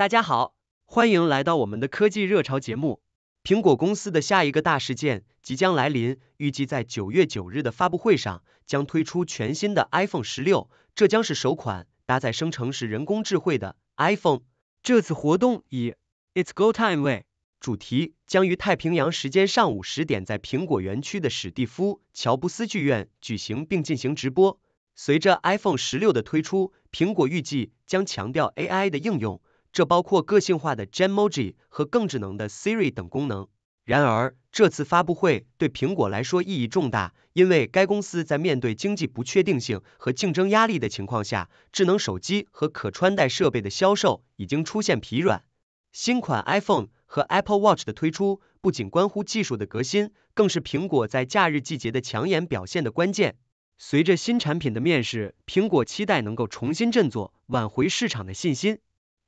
大家好，欢迎来到我们的科技热潮节目。苹果公司的下一个大事件即将来临，预计在九月九日的发布会上将推出全新的 iPhone 十六，这将是首款搭载生成式人工智慧的 iPhone。这次活动以 "It's Go Time" 为主题，将于太平洋时间上午十点在苹果园区的史蒂夫乔布斯剧院举行，并进行直播。随着 iPhone 十六的推出，苹果预计将强调 AI 的应用。这包括个性化的 g Emoji 和更智能的 Siri 等功能。然而，这次发布会对苹果来说意义重大，因为该公司在面对经济不确定性和竞争压力的情况下，智能手机和可穿戴设备的销售已经出现疲软。新款 iPhone 和 Apple Watch 的推出不仅关乎技术的革新，更是苹果在假日季节的抢眼表现的关键。随着新产品的面世，苹果期待能够重新振作，挽回市场的信心。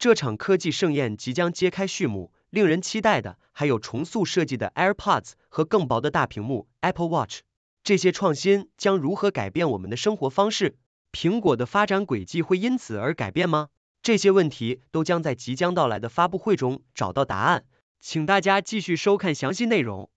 这场科技盛宴即将揭开序幕，令人期待的还有重塑设计的 AirPods 和更薄的大屏幕 Apple Watch。这些创新将如何改变我们的生活方式？苹果的发展轨迹会因此而改变吗？这些问题都将在即将到来的发布会中找到答案。请大家继续收看详细内容。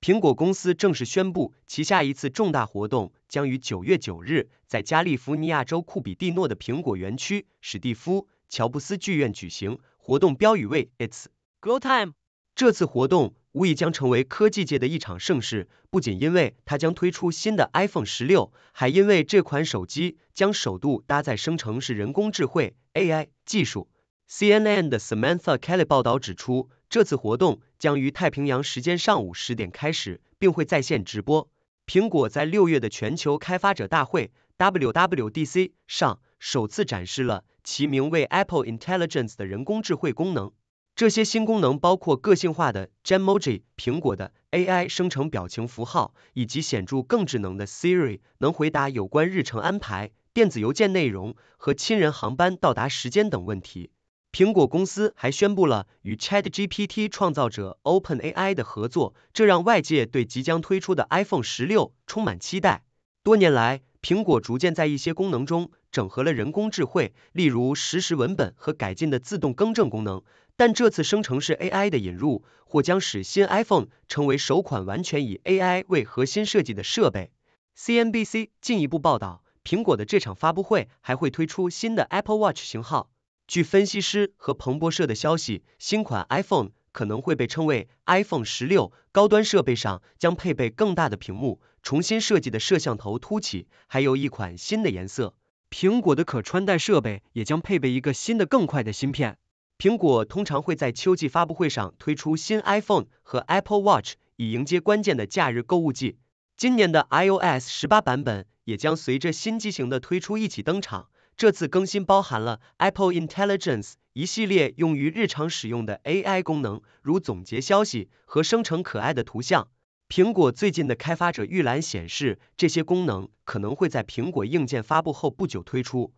苹果公司正式宣布，旗下一次重大活动将于九月九日在加利福尼亚州库比蒂诺的苹果园区。史蒂夫。乔布斯剧院举行活动，标语为 "It's g h o w t i m e 这次活动无疑将成为科技界的一场盛事，不仅因为它将推出新的 iPhone 十六，还因为这款手机将首度搭载生成式人工智能 AI 技术。CNN 的 Samantha Kelly 报道指出，这次活动将于太平洋时间上午十点开始，并会在线直播。苹果在六月的全球开发者大会 WWDC 上首次展示了。其名为 Apple Intelligence 的人工智慧功能，这些新功能包括个性化的 Emoji（ 苹果的 AI 生成表情符号）以及显著更智能的 Siri，能回答有关日程安排、电子邮件内容和亲人航班到达时间等问题。苹果公司还宣布了与 ChatGPT 创造者 OpenAI 的合作，这让外界对即将推出的 iPhone 十六充满期待。多年来，苹果逐渐在一些功能中整合了人工智慧，例如实时文本和改进的自动更正功能。但这次生成式 AI 的引入或将使新 iPhone 成为首款完全以 AI 为核心设计的设备。CNBC 进一步报道，苹果的这场发布会还会推出新的 Apple Watch 型号。据分析师和彭博社的消息，新款 iPhone 可能会被称为 iPhone 16，高端设备上将配备更大的屏幕。重新设计的摄像头凸起，还有一款新的颜色。苹果的可穿戴设备也将配备一个新的、更快的芯片。苹果通常会在秋季发布会上推出新 iPhone 和 Apple Watch，以迎接关键的假日购物季。今年的 iOS 十八版本也将随着新机型的推出一起登场。这次更新包含了 Apple Intelligence 一系列用于日常使用的 AI 功能，如总结消息和生成可爱的图像。苹果最近的开发者预览显示，这些功能可能会在苹果硬件发布后不久推出。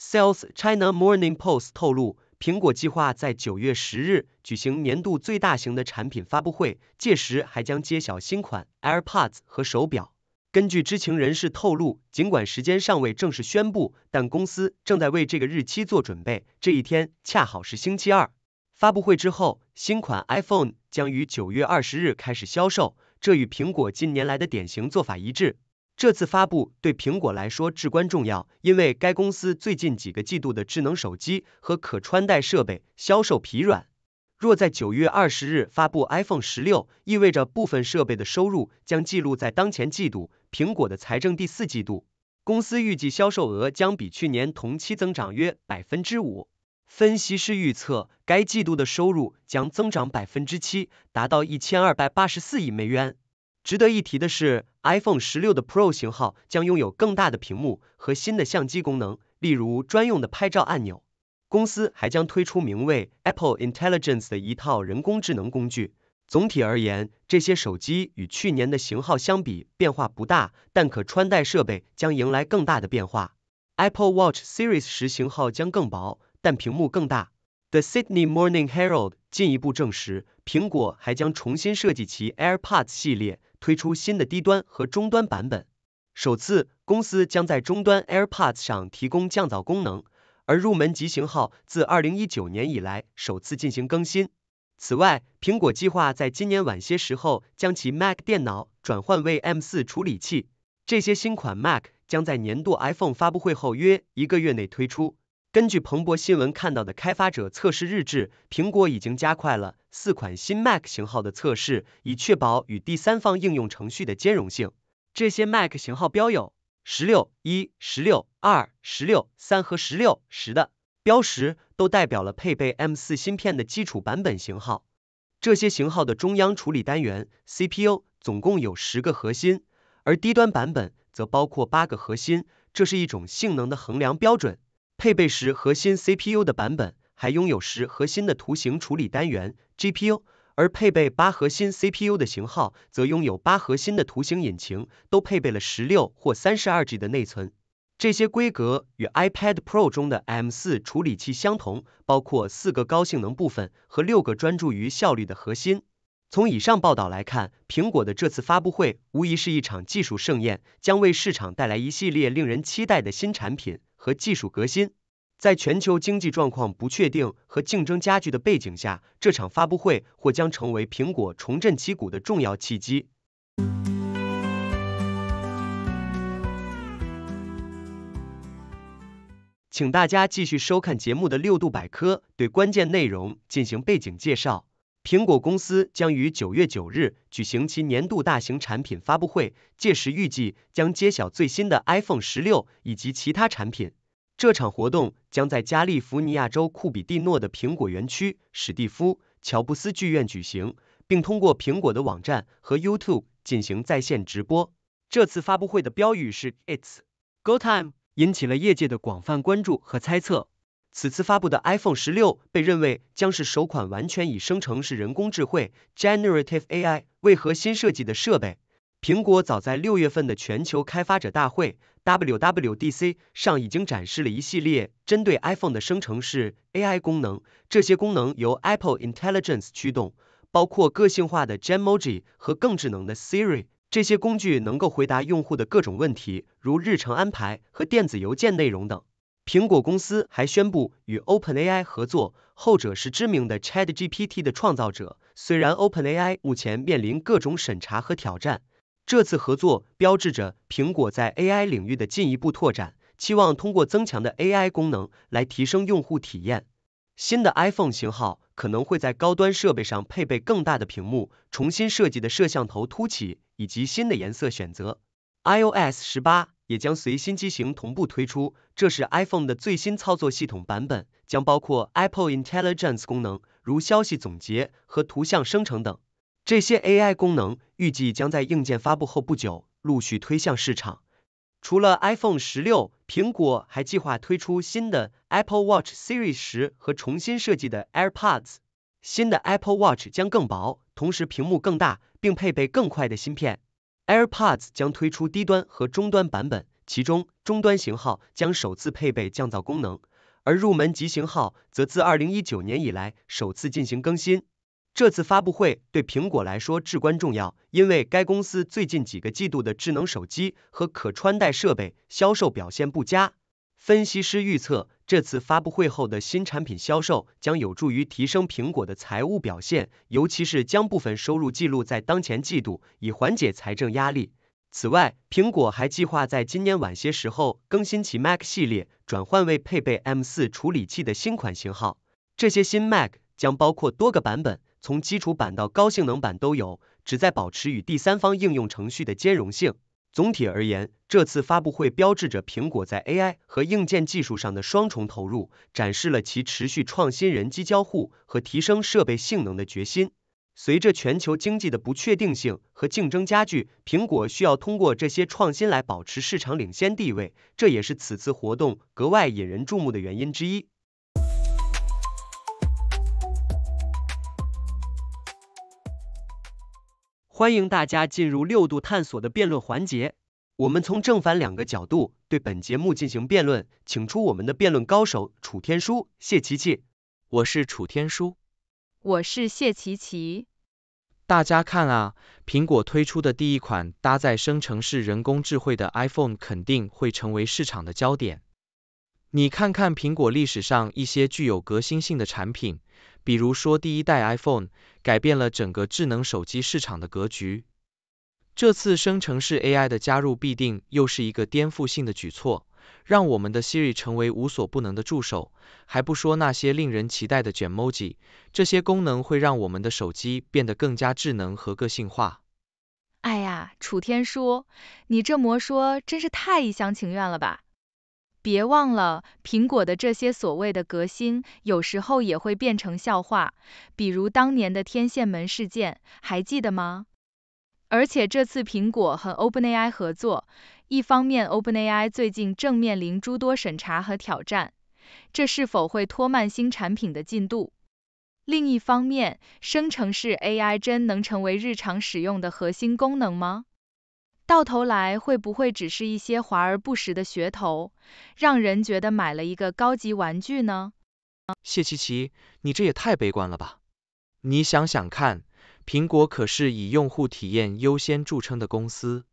Sales China Morning Post 透露，苹果计划在九月十日举行年度最大型的产品发布会，届时还将揭晓新款 AirPods 和手表。根据知情人士透露，尽管时间尚未正式宣布，但公司正在为这个日期做准备。这一天恰好是星期二。发布会之后，新款 iPhone 将于九月二十日开始销售。这与苹果近年来的典型做法一致。这次发布对苹果来说至关重要，因为该公司最近几个季度的智能手机和可穿戴设备销售疲软。若在九月二十日发布 iPhone 十六，意味着部分设备的收入将记录在当前季度。苹果的财政第四季度，公司预计销售额将比去年同期增长约百分之五。分析师预测，该季度的收入将增长百分之七，达到一千二百八十四亿美元。值得一提的是，iPhone 十六的 Pro 型号将拥有更大的屏幕和新的相机功能，例如专用的拍照按钮。公司还将推出名为 Apple Intelligence 的一套人工智能工具。总体而言，这些手机与去年的型号相比变化不大，但可穿戴设备将迎来更大的变化。Apple Watch Series 十型号将更薄。但屏幕更大。The Sydney Morning Herald 进一步证实，苹果还将重新设计其 AirPods 系列，推出新的低端和中端版本。首次，公司将在终端 AirPods 上提供降噪功能，而入门级型号自2019年以来首次进行更新。此外，苹果计划在今年晚些时候将其 Mac 电脑转换为 M4 处理器。这些新款 Mac 将在年度 iPhone 发布会后约一个月内推出。根据彭博新闻看到的开发者测试日志，苹果已经加快了四款新 Mac 型号的测试，以确保与第三方应用程序的兼容性。这些 Mac 型号标有十六一、十六二、十六三和十六十的标识，都代表了配备 M4 芯片的基础版本型号。这些型号的中央处理单元 CPU 总共有十个核心，而低端版本则包括八个核心。这是一种性能的衡量标准。配备十核心 CPU 的版本，还拥有十核心的图形处理单元 GPU，而配备八核心 CPU 的型号则拥有八核心的图形引擎，都配备了十六或三十二 G 的内存。这些规格与 iPad Pro 中的 M4 处理器相同，包括四个高性能部分和六个专注于效率的核心。从以上报道来看，苹果的这次发布会无疑是一场技术盛宴，将为市场带来一系列令人期待的新产品。和技术革新，在全球经济状况不确定和竞争加剧的背景下，这场发布会或将成为苹果重振旗鼓的重要契机。请大家继续收看节目的六度百科，对关键内容进行背景介绍。苹果公司将于九月九日举行其年度大型产品发布会，届时预计将揭晓最新的 iPhone 16以及其他产品。这场活动将在加利福尼亚州库比蒂诺的苹果园区史蒂夫·乔布斯剧院举行，并通过苹果的网站和 YouTube 进行在线直播。这次发布会的标语是 "It's Go Time"，引起了业界的广泛关注和猜测。此次发布的 iPhone 十六被认为将是首款完全以生成式人工智慧 g e n e r a t i v e AI） 为核心设计的设备。苹果早在六月份的全球开发者大会 （WWDC） 上已经展示了一系列针对 iPhone 的生成式 AI 功能，这些功能由 Apple Intelligence 驱动，包括个性化的 g e m o j i 和更智能的 Siri。这些工具能够回答用户的各种问题，如日程安排和电子邮件内容等。苹果公司还宣布与 OpenAI 合作，后者是知名的 Chat GPT 的创造者。虽然 OpenAI 目前面临各种审查和挑战，这次合作标志着苹果在 AI 领域的进一步拓展，期望通过增强的 AI 功能来提升用户体验。新的 iPhone 型号可能会在高端设备上配备更大的屏幕、重新设计的摄像头凸起以及新的颜色选择。iOS 十八。也将随新机型同步推出。这是 iPhone 的最新操作系统版本，将包括 Apple Intelligence 功能，如消息总结和图像生成等。这些 AI 功能预计将在硬件发布后不久陆续推向市场。除了 iPhone 十六，苹果还计划推出新的 Apple Watch Series 十和重新设计的 AirPods。新的 Apple Watch 将更薄，同时屏幕更大，并配备更快的芯片。AirPods 将推出低端和中端版本，其中中端型号将首次配备降噪功能，而入门级型号则自2019年以来首次进行更新。这次发布会对苹果来说至关重要，因为该公司最近几个季度的智能手机和可穿戴设备销售表现不佳。分析师预测。这次发布会后的新产品销售将有助于提升苹果的财务表现，尤其是将部分收入记录在当前季度，以缓解财政压力。此外，苹果还计划在今年晚些时候更新其 Mac 系列，转换为配备 M4 处理器的新款型号。这些新 Mac 将包括多个版本，从基础版到高性能版都有，旨在保持与第三方应用程序的兼容性。总体而言，这次发布会标志着苹果在 AI 和硬件技术上的双重投入，展示了其持续创新人机交互和提升设备性能的决心。随着全球经济的不确定性和竞争加剧，苹果需要通过这些创新来保持市场领先地位，这也是此次活动格外引人注目的原因之一。欢迎大家进入六度探索的辩论环节。我们从正反两个角度对本节目进行辩论，请出我们的辩论高手楚天舒、谢琪琪。我是楚天舒，我是谢琪琪。大家看啊，苹果推出的第一款搭载生成式人工智能的 iPhone 肯定会成为市场的焦点。你看看苹果历史上一些具有革新性的产品，比如说第一代 iPhone，改变了整个智能手机市场的格局。这次生成式 AI 的加入必定又是一个颠覆性的举措，让我们的 Siri 成为无所不能的助手。还不说那些令人期待的卷 Emoji，这些功能会让我们的手机变得更加智能和个性化。哎呀，楚天舒，你这么说真是太一厢情愿了吧！别忘了，苹果的这些所谓的革新，有时候也会变成笑话，比如当年的天线门事件，还记得吗？而且这次苹果和 OpenAI 合作，一方面 OpenAI 最近正面临诸多审查和挑战，这是否会拖慢新产品的进度？另一方面，生成式 AI 真能成为日常使用的核心功能吗？到头来会不会只是一些华而不实的噱头，让人觉得买了一个高级玩具呢？谢琪琪，你这也太悲观了吧！你想想看。苹果可是以用户体验优先著称的公司，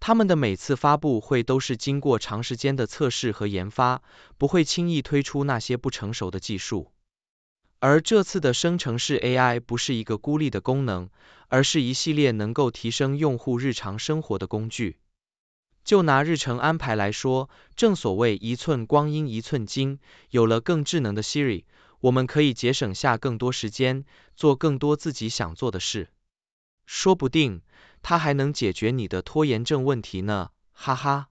他们的每次发布会都是经过长时间的测试和研发，不会轻易推出那些不成熟的技术。而这次的生成式 AI 不是一个孤立的功能，而是一系列能够提升用户日常生活的工具。就拿日程安排来说，正所谓一寸光阴一寸金，有了更智能的 Siri。我们可以节省下更多时间，做更多自己想做的事。说不定，它还能解决你的拖延症问题呢，哈哈。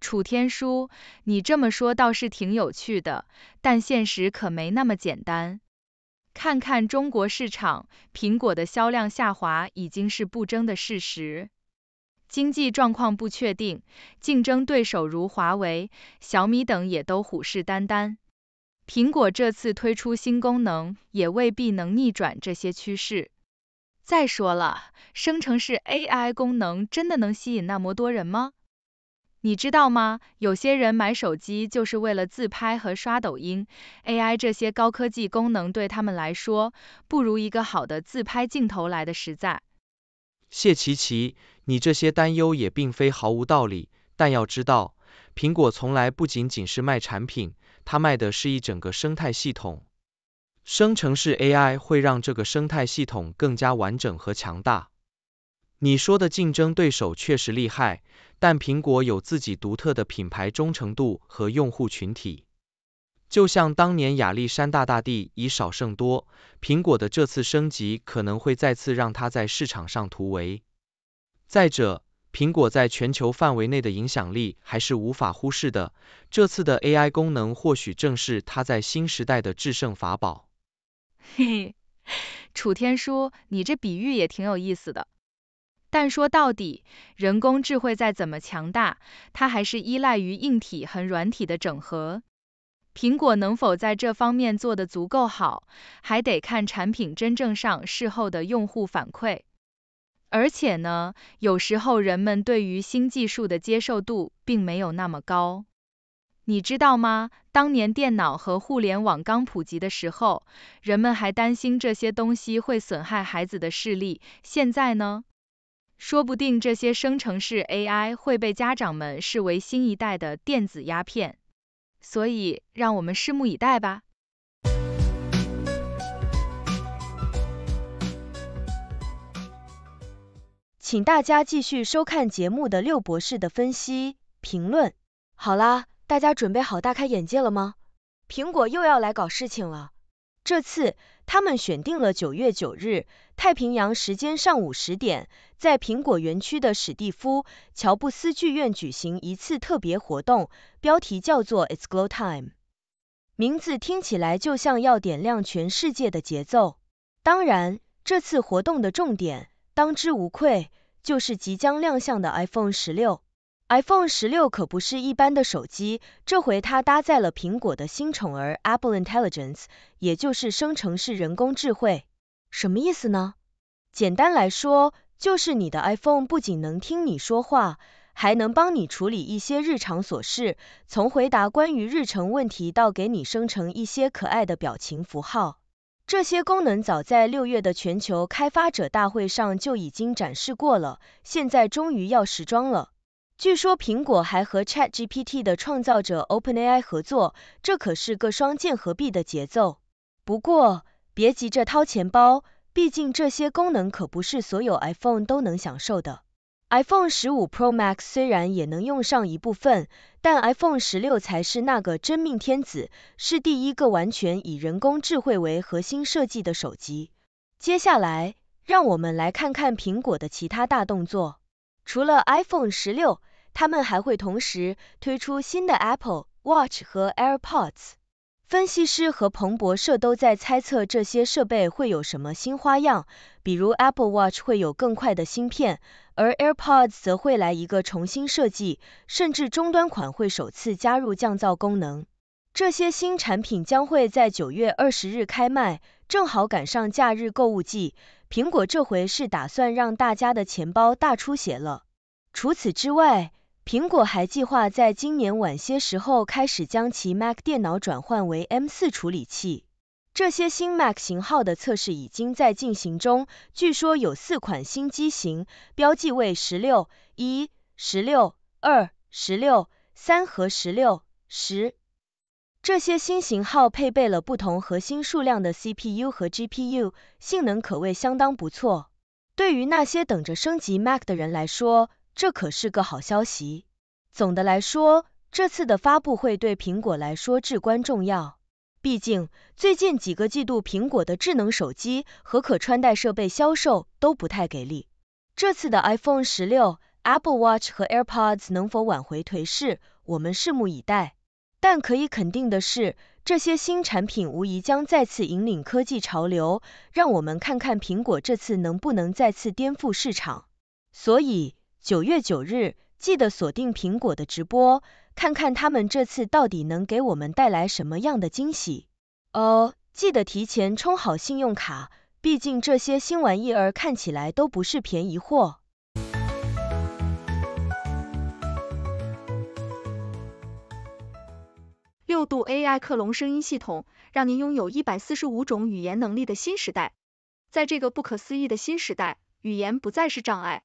楚天舒，你这么说倒是挺有趣的，但现实可没那么简单。看看中国市场，苹果的销量下滑已经是不争的事实。经济状况不确定，竞争对手如华为、小米等也都虎视眈眈。苹果这次推出新功能，也未必能逆转这些趋势。再说了，生成式 AI 功能真的能吸引那么多人吗？你知道吗？有些人买手机就是为了自拍和刷抖音，AI 这些高科技功能对他们来说，不如一个好的自拍镜头来的实在。谢琪琪，你这些担忧也并非毫无道理，但要知道，苹果从来不仅仅是卖产品。它卖的是一整个生态系统，生成式 AI 会让这个生态系统更加完整和强大。你说的竞争对手确实厉害，但苹果有自己独特的品牌忠诚度和用户群体。就像当年亚历山大大帝以少胜多，苹果的这次升级可能会再次让它在市场上突围。再者，苹果在全球范围内的影响力还是无法忽视的，这次的 AI 功能或许正是它在新时代的制胜法宝。嘿嘿，楚天舒，你这比喻也挺有意思的。但说到底，人工智慧再怎么强大，它还是依赖于硬体和软体的整合。苹果能否在这方面做得足够好，还得看产品真正上市后的用户反馈。而且呢，有时候人们对于新技术的接受度并没有那么高。你知道吗？当年电脑和互联网刚普及的时候，人们还担心这些东西会损害孩子的视力。现在呢，说不定这些生成式 AI 会被家长们视为新一代的电子鸦片。所以，让我们拭目以待吧。请大家继续收看节目的六博士的分析评论。好啦，大家准备好大开眼界了吗？苹果又要来搞事情了。这次他们选定了九月九日太平洋时间上午十点，在苹果园区的史蒂夫乔布斯剧院举行一次特别活动，标题叫做 It's Glow Time。名字听起来就像要点亮全世界的节奏。当然，这次活动的重点当之无愧。就是即将亮相的 iPhone 十六。iPhone 十六可不是一般的手机，这回它搭载了苹果的新宠儿 Apple Intelligence，也就是生成式人工智慧。什么意思呢？简单来说，就是你的 iPhone 不仅能听你说话，还能帮你处理一些日常琐事，从回答关于日程问题到给你生成一些可爱的表情符号。这些功能早在六月的全球开发者大会上就已经展示过了，现在终于要实装了。据说苹果还和 ChatGPT 的创造者 OpenAI 合作，这可是个双剑合璧的节奏。不过，别急着掏钱包，毕竟这些功能可不是所有 iPhone 都能享受的。iPhone 15 Pro Max 虽然也能用上一部分，但 iPhone 16才是那个真命天子，是第一个完全以人工智慧为核心设计的手机。接下来，让我们来看看苹果的其他大动作。除了 iPhone 16，他们还会同时推出新的 Apple Watch 和 AirPods。分析师和彭博社都在猜测这些设备会有什么新花样，比如 Apple Watch 会有更快的芯片，而 AirPods 则会来一个重新设计，甚至终端款会首次加入降噪功能。这些新产品将会在九月二十日开卖，正好赶上假日购物季。苹果这回是打算让大家的钱包大出血了。除此之外，苹果还计划在今年晚些时候开始将其 Mac 电脑转换为 M4 处理器。这些新 Mac 型号的测试已经在进行中，据说有四款新机型，标记为十六一、十六二、十六三和十六十。这些新型号配备了不同核心数量的 CPU 和 GPU，性能可谓相当不错。对于那些等着升级 Mac 的人来说，这可是个好消息。总的来说，这次的发布会对苹果来说至关重要。毕竟，最近几个季度苹果的智能手机和可穿戴设备销售都不太给力。这次的 iPhone 十六、Apple Watch 和 Airpods 能否挽回颓势，我们拭目以待。但可以肯定的是，这些新产品无疑将再次引领科技潮流。让我们看看苹果这次能不能再次颠覆市场。所以。九月九日，记得锁定苹果的直播，看看他们这次到底能给我们带来什么样的惊喜。哦，记得提前充好信用卡，毕竟这些新玩意儿看起来都不是便宜货。六度 AI 克隆声音系统，让您拥有一百四十五种语言能力的新时代。在这个不可思议的新时代，语言不再是障碍。